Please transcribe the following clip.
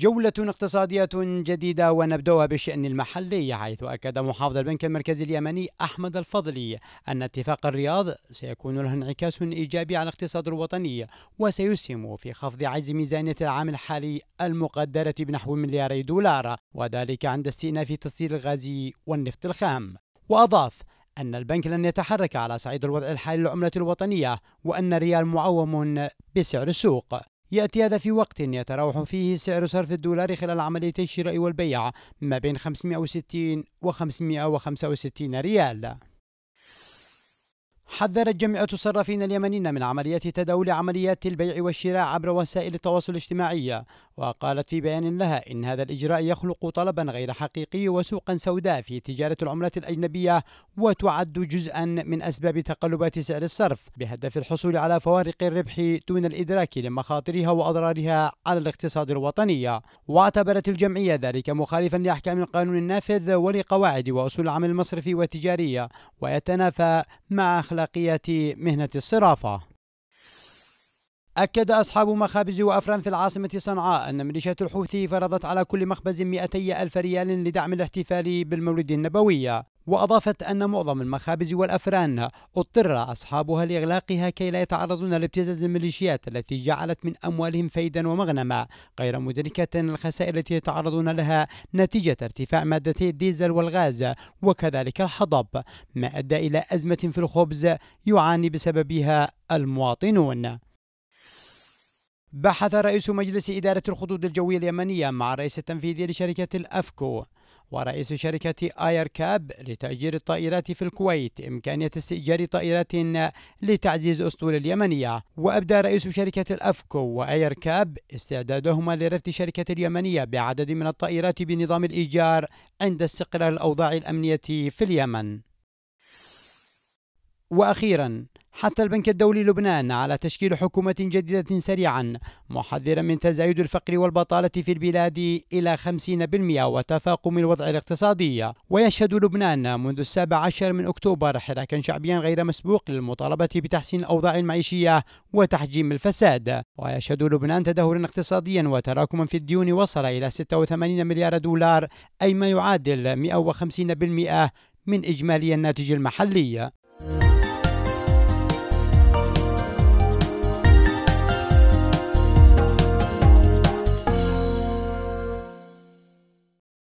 جولة اقتصادية جديدة ونبدأها بالشأن المحلي حيث أكد محافظ البنك المركزي اليمني أحمد الفضلي أن اتفاق الرياض سيكون له انعكاس إيجابي على الاقتصاد الوطني وسيسهم في خفض عجز ميزانية العام الحالي المقدرة بنحو ملياري دولار وذلك عند استئناف تصدير الغاز والنفط الخام وأضاف أن البنك لن يتحرك على صعيد الوضع الحالي للعملة الوطنية وأن الريال معوم بسعر السوق يأتي هذا في وقت يتراوح فيه سعر صرف الدولار خلال عمليتي الشراء والبيع ما بين 560 و 565 ريال حذرت جمعية الصرافين اليمنيين من عمليات تداول عمليات البيع والشراء عبر وسائل التواصل الاجتماعي وقالت في بيان لها إن هذا الإجراء يخلق طلبا غير حقيقي وسوقا سوداء في تجارة العملات الأجنبية وتعد جزءا من أسباب تقلبات سعر الصرف بهدف الحصول على فوارق الربح دون الإدراك لمخاطرها وأضرارها على الاقتصاد الوطني واعتبرت الجمعية ذلك مخالفا لأحكام القانون النافذ ولقواعد وأصول العمل المصرفي والتجارية ويتنافى مع أخلاقية مهنة الصرافة أكد أصحاب مخابز وأفران في العاصمة صنعاء أن ميليشيات الحوثي فرضت على كل مخبز 200 ألف ريال لدعم الاحتفال بالمولد النبوي وأضافت أن معظم المخابز والأفران اضطر أصحابها لإغلاقها كي لا يتعرضون لابتزاز الميليشيات التي جعلت من أموالهم فيدا ومغنما غير مدركة الخسائر التي يتعرضون لها نتيجة ارتفاع مادتي الديزل والغاز وكذلك الحطب ما أدى إلى أزمة في الخبز يعاني بسببها المواطنون بحث رئيس مجلس إدارة الخطوط الجوية اليمنية مع الرئيس التنفيذي لشركة الأفكو ورئيس شركة آير كاب لتأجير الطائرات في الكويت إمكانية استئجار طائرات لتعزيز أسطول اليمنية وأبدى رئيس شركة الأفكو وآير كاب استعدادهما لرفض شركة اليمنية بعدد من الطائرات بنظام الإيجار عند استقرار الأوضاع الأمنية في اليمن واخيرا حتى البنك الدولي لبنان على تشكيل حكومة جديدة سريعا محذرا من تزايد الفقر والبطالة في البلاد إلى 50% وتفاقم الوضع الاقتصادي ويشهد لبنان منذ السابع عشر من أكتوبر حراكا شعبيا غير مسبوق للمطالبة بتحسين الأوضاع المعيشية وتحجيم الفساد ويشهد لبنان تدهورا اقتصاديا وتراكما في الديون وصل إلى 86 مليار دولار أي ما يعادل 150% من إجمالي الناتج المحلي